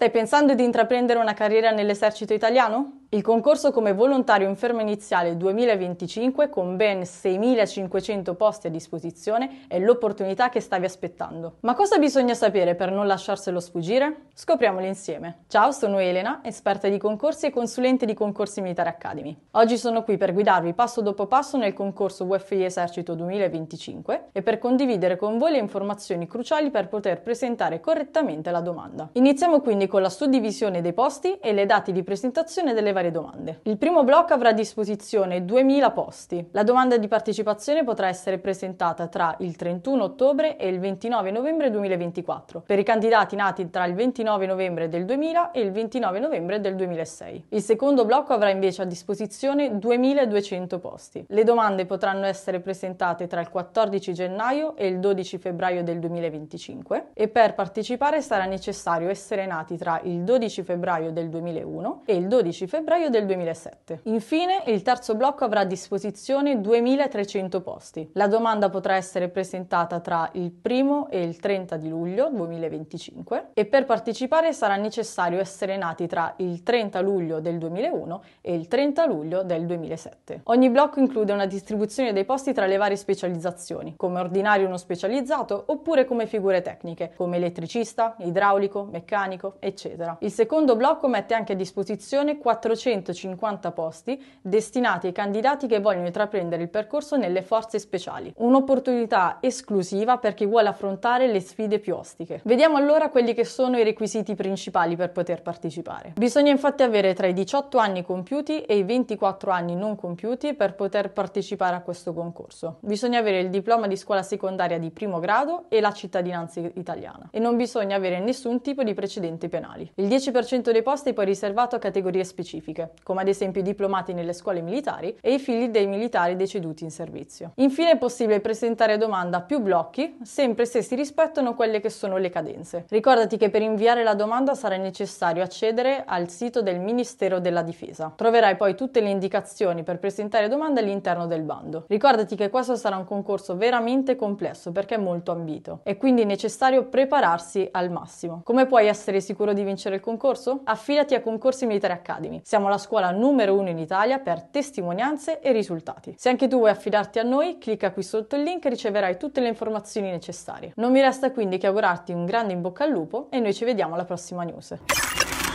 Stai pensando di intraprendere una carriera nell'esercito italiano? Il concorso come volontario inferma iniziale 2025 con ben 6.500 posti a disposizione è l'opportunità che stavi aspettando. Ma cosa bisogna sapere per non lasciarselo sfuggire? Scopriamolo insieme. Ciao, sono Elena, esperta di concorsi e consulente di Concorsi Militare Academy. Oggi sono qui per guidarvi passo dopo passo nel concorso UFI Esercito 2025 e per condividere con voi le informazioni cruciali per poter presentare correttamente la domanda. Iniziamo quindi con la suddivisione dei posti e le dati di presentazione delle varie varie domande. Il primo blocco avrà a disposizione 2000 posti. La domanda di partecipazione potrà essere presentata tra il 31 ottobre e il 29 novembre 2024 per i candidati nati tra il 29 novembre del 2000 e il 29 novembre del 2006. Il secondo blocco avrà invece a disposizione 2200 posti. Le domande potranno essere presentate tra il 14 gennaio e il 12 febbraio del 2025 e per partecipare sarà necessario essere nati tra il 12 febbraio del 2001 e il 12 febbraio febbraio del 2007. Infine, il terzo blocco avrà a disposizione 2.300 posti. La domanda potrà essere presentata tra il 1 e il 30 di luglio 2025 e per partecipare sarà necessario essere nati tra il 30 luglio del 2001 e il 30 luglio del 2007. Ogni blocco include una distribuzione dei posti tra le varie specializzazioni, come ordinario uno specializzato oppure come figure tecniche, come elettricista, idraulico, meccanico, eccetera. Il secondo blocco mette anche a disposizione 400 450 posti destinati ai candidati che vogliono intraprendere il percorso nelle forze speciali, un'opportunità esclusiva per chi vuole affrontare le sfide più ostiche. Vediamo allora quelli che sono i requisiti principali per poter partecipare. Bisogna infatti avere tra i 18 anni compiuti e i 24 anni non compiuti per poter partecipare a questo concorso. Bisogna avere il diploma di scuola secondaria di primo grado e la cittadinanza italiana e non bisogna avere nessun tipo di precedenti penali. Il 10% dei posti è poi riservato a categorie specifiche specifiche, come ad esempio i diplomati nelle scuole militari e i figli dei militari deceduti in servizio. Infine è possibile presentare domanda a più blocchi, sempre se si rispettano quelle che sono le cadenze. Ricordati che per inviare la domanda sarà necessario accedere al sito del Ministero della Difesa. Troverai poi tutte le indicazioni per presentare domande all'interno del bando. Ricordati che questo sarà un concorso veramente complesso perché è molto ambito e quindi è necessario prepararsi al massimo. Come puoi essere sicuro di vincere il concorso? Affidati a Concorsi Militari Academy. Siamo siamo la scuola numero uno in Italia per testimonianze e risultati. Se anche tu vuoi affidarti a noi, clicca qui sotto il link e riceverai tutte le informazioni necessarie. Non mi resta quindi che augurarti un grande in bocca al lupo e noi ci vediamo alla prossima news.